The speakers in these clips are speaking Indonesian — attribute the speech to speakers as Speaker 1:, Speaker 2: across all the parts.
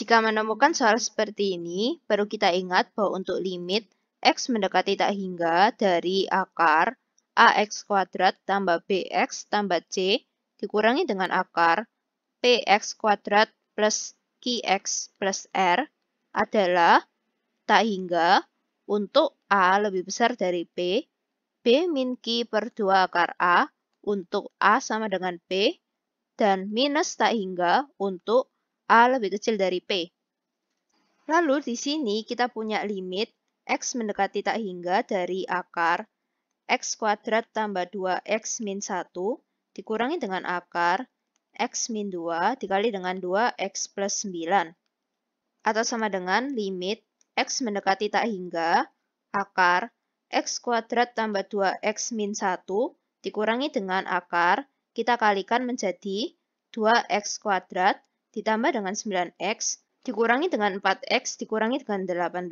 Speaker 1: Jika menemukan soal seperti ini, perlu kita ingat bahwa untuk limit x mendekati tak hingga dari akar ax kuadrat tambah bx tambah c dikurangi dengan akar px kuadrat plus qx plus r adalah tak hingga untuk a lebih besar dari p, b min q per 2 akar a untuk a sama dengan p, dan minus tak hingga untuk A lebih kecil dari P. Lalu di sini kita punya limit X mendekati tak hingga dari akar X kuadrat tambah 2X min 1 dikurangi dengan akar X min 2 dikali dengan 2X plus 9. Atau sama dengan limit X mendekati tak hingga akar X kuadrat tambah 2X min 1 dikurangi dengan akar kita kalikan menjadi 2X kuadrat ditambah dengan 9x dikurangi dengan 4x dikurangi dengan 18.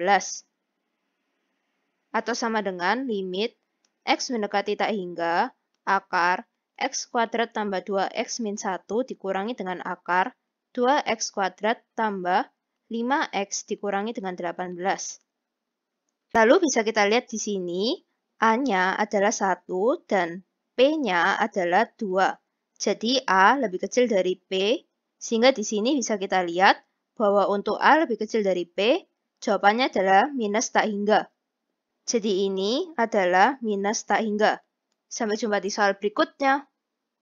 Speaker 1: Atau sama dengan limit x mendekati tak hingga akar x kuadrat tambah 2x min 1 dikurangi dengan akar 2x kuadrat tambah 5x dikurangi dengan 18. Lalu bisa kita lihat di sini, A-nya adalah 1 dan P-nya adalah 2. Jadi A lebih kecil dari P sehingga di sini bisa kita lihat bahwa untuk A lebih kecil dari P, jawabannya adalah minus tak hingga. Jadi ini adalah minus tak hingga. Sampai jumpa di soal berikutnya.